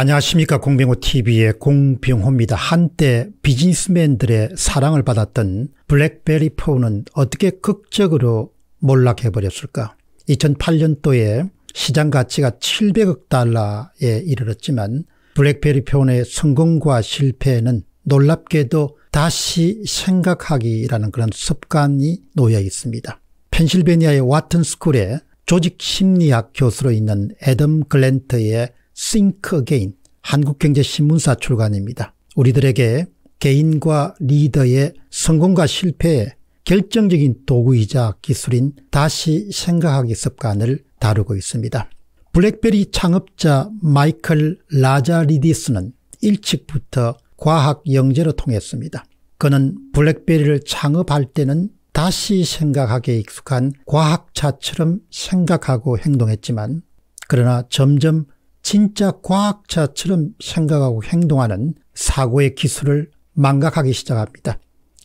안녕하십니까 공병호TV의 공병호입니다. 한때 비즈니스맨들의 사랑을 받았던 블랙베리 폰은 어떻게 극적으로 몰락해버렸을까 2008년도에 시장 가치가 700억 달러에 이르렀지만 블랙베리 폰의 성공과 실패는 놀랍게도 다시 생각하기라는 그런 습관이 놓여 있습니다. 펜실베니아의 와튼스쿨에 조직심리학 교수로 있는 애덤 글랜트의 싱크 게인 한국경제신문사 출간입니다. 우리들에게 개인과 리더의 성공과 실패의 결정적인 도구이자 기술인 다시 생각하기 습관을 다루고 있습니다. 블랙베리 창업자 마이클 라자리디스는 일찍부터 과학 영재로 통했습니다. 그는 블랙베리를 창업할 때는 다시 생각하기에 익숙한 과학자처럼 생각하고 행동했지만 그러나 점점 진짜 과학자처럼 생각하고 행동하는 사고의 기술을 망각하기 시작합니다.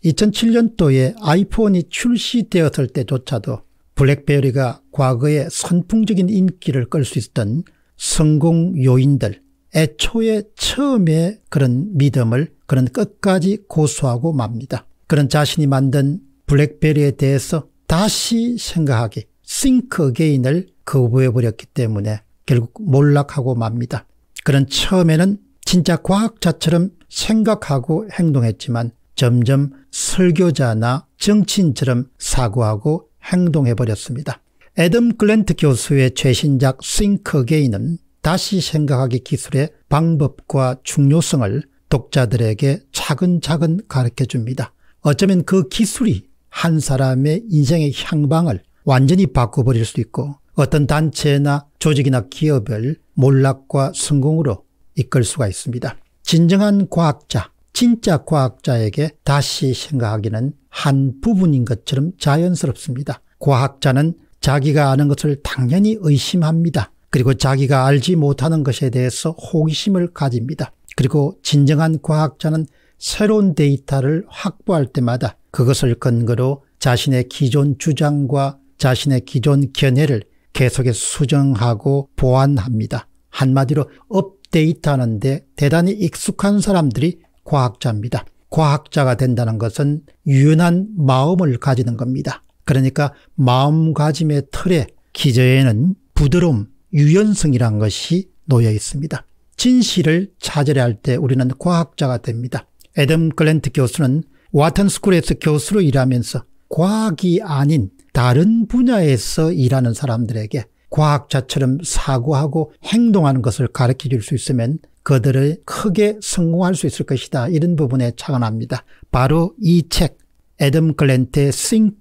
2007년도에 아이폰이 출시되었을 때조차도 블랙베리가 과거의 선풍적인 인기를 끌 수 있었던 성공 요인들 애초에 처음에 그런 믿음을 그런 끝까지 고수하고 맙니다. 그런 자신이 만든 블랙베리에 대해서 다시 생각하기 싱크 i 인을 거부해버렸기 때문에 결국 몰락하고 맙니다. 그는 처음에는 진짜 과학자처럼 생각하고 행동했지만 점점 설교자나 정치인처럼 사고하고 행동해버렸습니다. 애덤 글랜트 교수의 최신작 t h i n 은 다시 생각하기 기술의 방법과 중요성을 독자들에게 차근차근 가르쳐줍니다. 어쩌면 그 기술이 한 사람의 인생의 향방을 완전히 바꿔버릴 수도 있고 어떤 단체나 조직이나 기업을 몰락과 성공으로 이끌 수가 있습니다. 진정한 과학자, 진짜 과학자에게 다시 생각하기는 한 부분인 것처럼 자연스럽습니다. 과학자는 자기가 아는 것을 당연히 의심합니다. 그리고 자기가 알지 못하는 것에 대해서 호기심을 가집니다. 그리고 진정한 과학자는 새로운 데이터를 확보할 때마다 그것을 근거로 자신의 기존 주장과 자신의 기존 견해를 계속해서 수정하고 보완합니다. 한마디로 업데이트하는데 대단히 익숙한 사람들이 과학자입니다. 과학자가 된다는 것은 유연한 마음을 가지는 겁니다. 그러니까 마음가짐의 틀에 기저에는 부드러움, 유연성이란 것이 놓여 있습니다. 진실을 찾으려 할 때 우리는 과학자가 됩니다. 에덤 글렌트 교수는 와튼스쿨에서 교수로 일하면서 과학이 아닌 다른 분야에서 일하는 사람들에게 과학자처럼 사고하고 행동하는 것을 가르쳐 줄수 있으면 그들을 크게 성공할 수 있을 것이다. 이런 부분에 착안합니다. 바로 이 책, 에덤 글렌트의 Think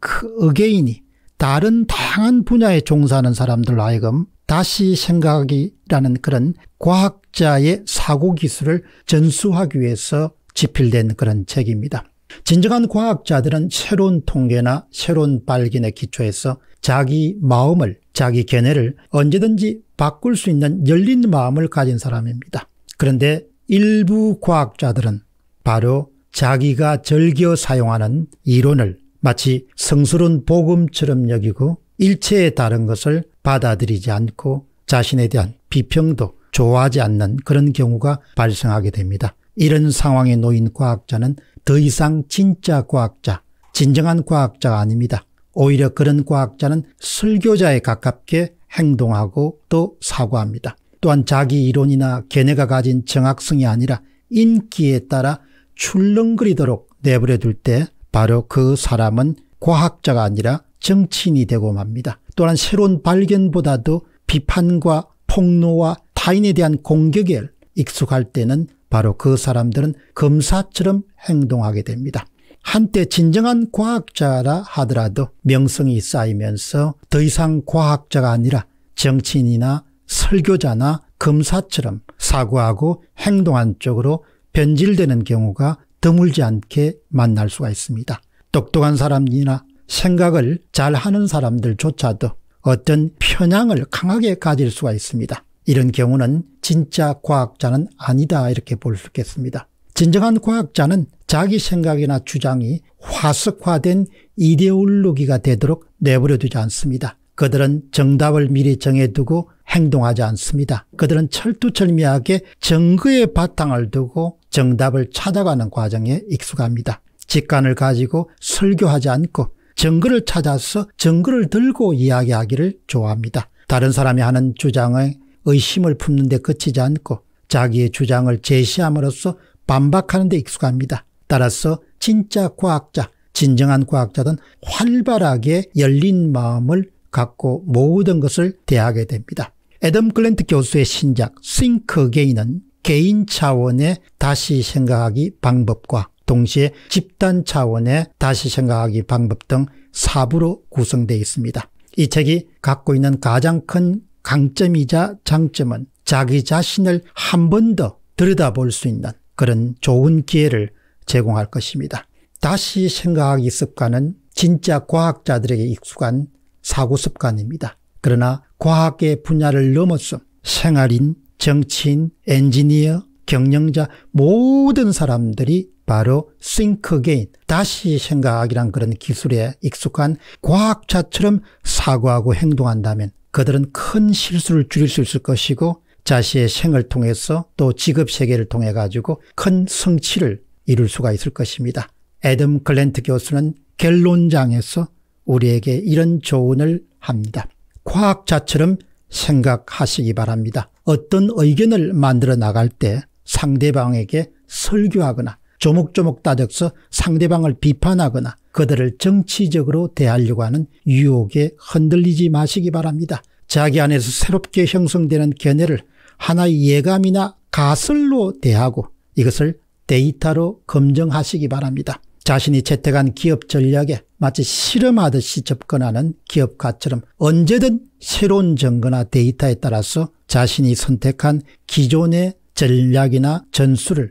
Again이 다른 다양한 분야에 종사하는 사람들로 하여금 다시 생각이라는 그런 과학자의 사고 기술을 전수하기 위해서 집필된 그런 책입니다. 진정한 과학자들은 새로운 통계나 새로운 발견에 기초해서 자기 마음을 자기 견해를 언제든지 바꿀 수 있는 열린 마음을 가진 사람입니다. 그런데 일부 과학자들은 바로 자기가 즐겨 사용하는 이론을 마치 성스러운 복음처럼 여기고 일체의 다른 것을 받아들이지 않고 자신에 대한 비평도 좋아하지 않는 그런 경우가 발생하게 됩니다. 이런 상황에 놓인 과학자는 더 이상 진짜 과학자, 진정한 과학자가 아닙니다. 오히려 그런 과학자는 설교자에 가깝게 행동하고 또사과합니다 또한 자기 이론이나 견해가 가진 정확성이 아니라 인기에 따라 출렁거리도록 내버려 둘 때 바로 그 사람은 과학자가 아니라 정치인이 되고 맙니다. 또한 새로운 발견보다도 비판과 폭로와 타인에 대한 공격에 익숙할 때는 바로 그 사람들은 검사처럼 행동하게 됩니다. 한때 진정한 과학자라 하더라도 명성이 쌓이면서 더 이상 과학자가 아니라 정치인이나 설교자나 검사처럼 사고하고 행동한 쪽으로 변질되는 경우가 드물지 않게 만날 수가 있습니다. 똑똑한 사람이나 생각을 잘하는 사람들조차도 어떤 편향을 강하게 가질 수가 있습니다. 이런 경우는 진짜 과학자는 아니다 이렇게 볼 수 있겠습니다. 진정한 과학자는 자기 생각이나 주장이 화석화된 이데올로기가 되도록 내버려 두지 않습니다. 그들은 정답을 미리 정해두고 행동하지 않습니다. 그들은 철두철미하게 증거의 바탕을 두고 정답을 찾아가는 과정에 익숙합니다. 직관을 가지고 설교하지 않고 증거를 찾아서 증거를 들고 이야기하기를 좋아합니다. 다른 사람이 하는 주장의 의심을 품는 데 그치지 않고 자기의 주장을 제시함으로써 반박하는 데 익숙합니다. 따라서 진짜 과학자, 진정한 과학자는 활발하게 열린 마음을 갖고 모든 것을 대하게 됩니다. 애덤 글랜트 교수의 신작 Think Again은 개인 차원의 다시 생각하기 방법과 동시에 집단 차원의 다시 생각하기 방법 등 4부로 구성되어 있습니다. 이 책이 갖고 있는 가장 큰 강점이자 장점은 자기 자신을 한 번 더 들여다볼 수 있는 그런 좋은 기회를 제공할 것입니다. 다시 생각하기 습관은 진짜 과학자들에게 익숙한 사고 습관입니다. 그러나 과학의 분야를 넘어서 생활인, 정치인, 엔지니어, 경영자 모든 사람들이 바로 t h i n 다시 생각하기란 그런 기술에 익숙한 과학자처럼 사고하고 행동한다면 그들은 큰 실수를 줄일 수 있을 것이고 자신의 생을 통해서 또 직업 세계를 통해 가지고 큰 성취를 이룰 수가 있을 것입니다. 에덤 글렌트 교수는 결론장에서 우리에게 이런 조언을 합니다. 과학자처럼 생각하시기 바랍니다. 어떤 의견을 만들어 나갈 때 상대방에게 설교하거나 조목조목 따져서 상대방을 비판하거나 그들을 정치적으로 대하려고 하는 유혹에 흔들리지 마시기 바랍니다. 자기 안에서 새롭게 형성되는 견해를 하나의 예감이나 가설로 대하고 이것을 데이터로 검증하시기 바랍니다. 자신이 채택한 기업 전략에 마치 실험하듯이 접근하는 기업가처럼 언제든 새로운 증거나 데이터에 따라서 자신이 선택한 기존의 전략이나 전술을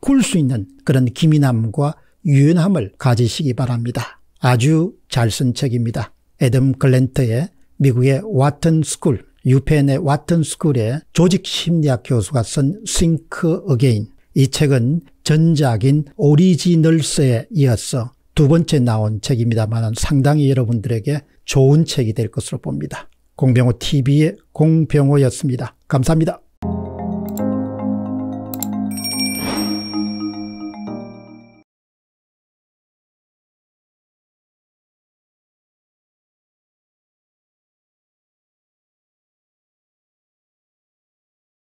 바꿀 수 있는 그런 기민함과 유연함을 가지시기 바랍니다. 아주 잘 쓴 책입니다. 에덤 글랜트의 미국의 와튼 스쿨, 유펜의 와튼 스쿨의 조직 심리학 교수가 쓴 싱크 어게인. 이 책은 전작인 오리지널스에 이어서 두 번째 나온 책입니다만 상당히 여러분들에게 좋은 책이 될 것으로 봅니다. 공병호 TV의 공병호였습니다. 감사합니다.